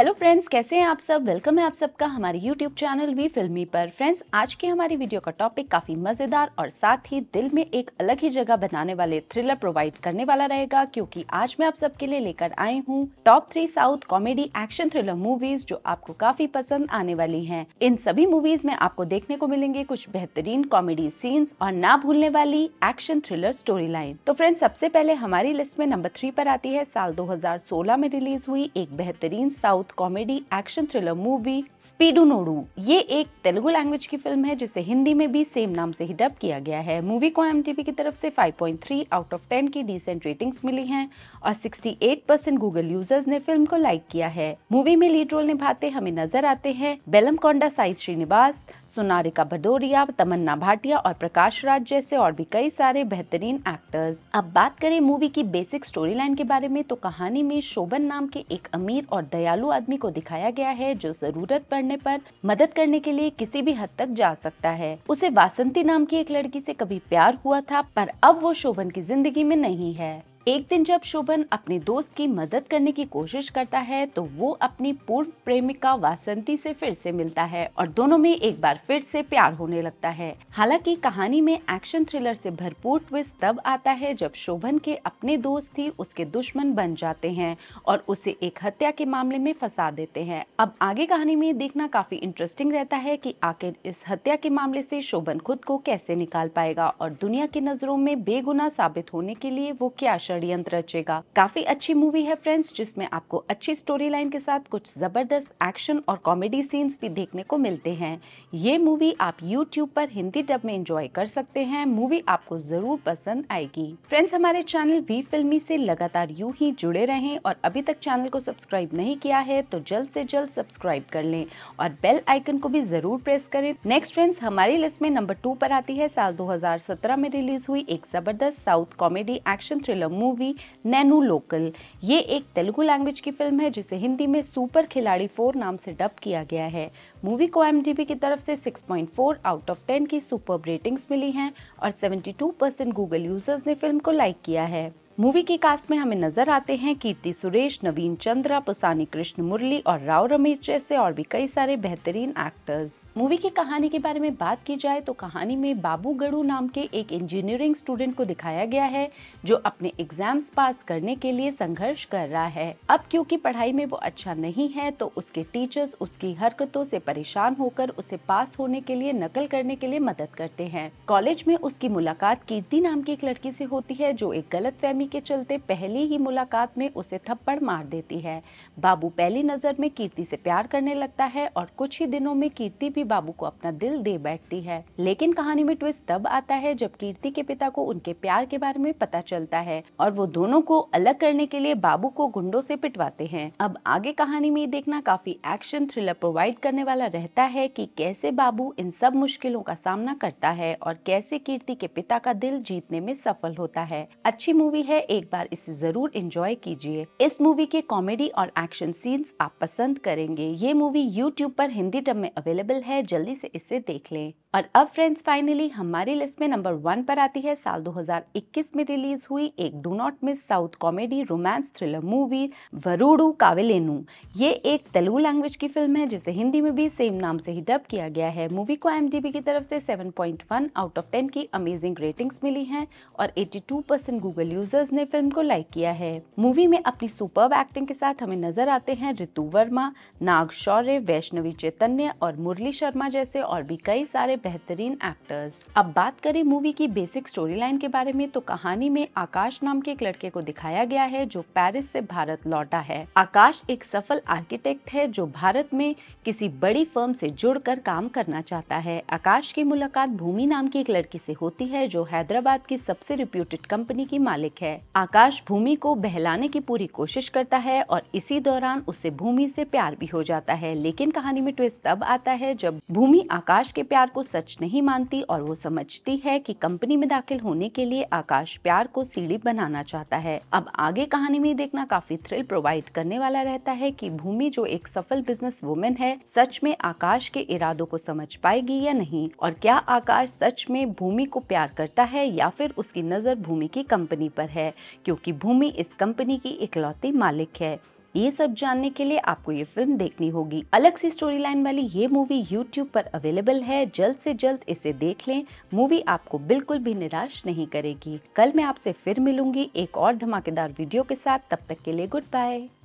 hello friends कैसे हैं आप सब वेलकम है आप सबका हमारे यूट्यूब चैनल वी फिल्मी पर फ्रेंड्स आज की हमारी वीडियो का टॉपिक काफ़ी मज़ेदार और साथ ही दिल में एक अलग ही जगह बनाने वाले थ्रिलर प्रोवाइड करने वाला रहेगा क्योंकि आज मैं आप सबके लिए लेकर आई हूँ top three south comedy action thriller movies जो आपको काफ़ी पसंद आने वाली है इन सभी मूवीज में आपको देखने को मिलेंगे कुछ बेहतरीन कॉमेडी सीन्स और ना भूलने वाली एक्शन थ्रिलर स्टोरी लाइन तो फ्रेंड्स सबसे पहले हमारी लिस्ट में नंबर थ्री पर आती है साल दो में रिलीज हुई एक बेहतरीन south south comedy action thriller movie Speedunnodu ये एक तेलुगु लैंग्वेज की फिल्म है जिसे हिंदी में भी सेम नाम से ही डब किया गया है मूवी को एम की तरफ से 5.3 आउट ऑफ 10 की डिसेंट रेटिंग्स मिली हैं और 68 परसेंट गूगल यूजर्स ने फिल्म को लाइक किया है मूवी में लीड रोल निभाते हमें नजर आते हैं बेलम कोंडा साई श्रीनिवास सोनारिका भदौरिया तमन्ना भाटिया और प्रकाश राज जैसे और भी कई सारे बेहतरीन एक्टर्स अब बात करें मूवी की बेसिक स्टोरी लाइन के बारे में तो कहानी में शोभन नाम के एक अमीर और दयालु आदमी को दिखाया गया है जो जरूरत पड़ने पर मदद करने के लिए किसी भी हद तक जा सकता है उसे बासंती नाम की एक लड़की से कभी प्यार हुआ था पर अब वो शोभन की जिंदगी में नहीं है एक दिन जब शोभन अपने दोस्त की मदद करने की कोशिश करता है तो वो अपनी पूर्व प्रेमिका वासंती से फिर से मिलता है और दोनों में एक बार फिर से प्यार होने लगता है हालांकि कहानी में एक्शन थ्रिलर से भरपूर ट्विस्ट तब आता है जब शोभन के अपने दोस्त ही उसके दुश्मन बन जाते हैं और उसे एक हत्या के मामले में फंसा देते हैं अब आगे कहानी में देखना काफी इंटरेस्टिंग रहता है की आखिर इस हत्या के मामले ऐसी शोभन खुद को कैसे निकाल पाएगा और दुनिया की नजरों में बेगुना साबित होने के लिए वो क्या षड्यंत्र रचेगा काफी अच्छी मूवी है फ्रेंड्स जिसमें आपको अच्छी स्टोरी लाइन के साथ कुछ जबरदस्त एक्शन और कॉमेडी सीन्स भी देखने को मिलते हैं ये मूवी आप यूट्यूब पर हिंदी डब में एंजॉय कर सकते हैं मूवी आपको जरूर पसंद आएगी फ्रेंड्स हमारे चैनल वी फिल्मी से लगातार यू ही जुड़े रहें और अभी तक चैनल को सब्सक्राइब नहीं किया है तो जल्द से जल्द सब्सक्राइब कर लें और बेल आइकन को भी जरूर प्रेस करें नेक्स्ट फ्रेंड्स हमारी लिस्ट में नंबर टू पर आती है साल 2017 में रिलीज हुई एक जबरदस्त south comedy action thriller movie Nenu Local ये एक तेलुगु लैंग्वेज की फिल्म है जिसे हिंदी में सुपर खिलाड़ी फोर नाम से डब किया गया है मूवी को एम की तरफ से 6.4 आउट ऑफ 10 की सुपर रेटिंग्स मिली हैं और 72 परसेंट गूगल यूजर्स ने फिल्म को लाइक किया है मूवी की कास्ट में हमें नजर आते हैं कीर्ति सुरेश नवीन चंद्रा पुसानी कृष्ण मुरली और राव रमेश जैसे और भी कई सारे बेहतरीन एक्टर्स मूवी की कहानी के बारे में बात की जाए तो कहानी में बाबू गड़ू नाम के एक इंजीनियरिंग स्टूडेंट को दिखाया गया है जो अपने एग्जाम्स पास करने के लिए संघर्ष कर रहा है अब क्योंकि पढ़ाई में वो अच्छा नहीं है तो उसके टीचर्स उसकी हरकतों से परेशान होकर उसे पास होने के लिए नकल करने के लिए मदद करते हैं कॉलेज में उसकी मुलाकात कीर्ति नाम की एक लड़की से होती है जो एक गलत के चलते पहली ही मुलाकात में उसे थप्पड़ मार देती है बाबू पहली नजर में कीर्ति से प्यार करने लगता है और कुछ ही दिनों में कीर्ति भी बाबू को अपना दिल दे बैठती है लेकिन कहानी में ट्विस्ट तब आता है जब कीर्ति के पिता को उनके प्यार के बारे में पता चलता है और वो दोनों को अलग करने के लिए बाबू को गुंडों से पिटवाते हैं अब आगे कहानी में देखना काफी एक्शन थ्रिलर प्रोवाइड करने वाला रहता है की कैसे बाबू इन सब मुश्किलों का सामना करता है और कैसे कीर्ति के पिता का दिल जीतने में सफल होता है अच्छी मूवी है एक बार इसे जरूर इंजॉय कीजिए इस मूवी के कॉमेडी और एक्शन सीन्स आप पसंद करेंगे ये मूवी यूट्यूब पर हिंदी टब में अवेलेबल है है जल्दी से इसे देख लें और अब फ्रेंड्स फाइनली हमारी लिस्ट में नंबर वन पर आती है साल 2021 में रिलीज हुई एक do not miss south comedy romance thriller movie Varudu Kaavalenu ये एक तेलुगु लैंग्वेज की फिल्म है जिसे हिंदी में भी सेम नाम से ही डब किया गया है मूवी को एम की तरफ से 7.1 आउट ऑफ 10 की अमेजिंग रेटिंग्स मिली है और 82% गूगल यूजर्स ने फिल्म को लाइक किया है मूवी में अपनी सुपर एक्टिंग के साथ हमें नजर आते हैं ऋतु वर्मा नाग शौर्य वैष्णवी चैतन्य और मुरली शर्मा जैसे और भी कई सारे बेहतरीन एक्टर्स अब बात करें मूवी की बेसिक स्टोरी लाइन के बारे में तो कहानी में आकाश नाम के एक लड़के को दिखाया गया है जो पेरिस से भारत लौटा है आकाश एक सफल आर्किटेक्ट है जो भारत में किसी बड़ी फर्म से जुड़कर काम करना चाहता है आकाश की मुलाकात भूमि नाम की एक लड़की से होती है जो हैदराबाद की सबसे रिप्यूटेड कंपनी की मालिक है आकाश भूमि को बहलाने की पूरी कोशिश करता है और इसी दौरान उसे भूमि से प्यार भी हो जाता है लेकिन कहानी में ट्विस्ट तब आता है जब भूमि आकाश के प्यार को सच नहीं मानती और वो समझती है कि कंपनी में दाखिल होने के लिए आकाश प्यार को सीढ़ी बनाना चाहता है अब आगे कहानी में देखना काफी थ्रिल प्रोवाइड करने वाला रहता है कि भूमि जो एक सफल बिजनेस वुमेन है सच में आकाश के इरादों को समझ पाएगी या नहीं और क्या आकाश सच में भूमि को प्यार करता है या फिर उसकी नजर भूमि की कंपनी पर है क्योंकि भूमि इस कंपनी की इकलौती मालिक है ये सब जानने के लिए आपको ये फिल्म देखनी होगी अलग सी स्टोरी लाइन वाली ये मूवी यूट्यूब पर अवेलेबल है जल्द से जल्द इसे देख लें मूवी आपको बिल्कुल भी निराश नहीं करेगी कल मैं आपसे फिर मिलूंगी एक और धमाकेदार वीडियो के साथ तब तक के लिए गुड बाय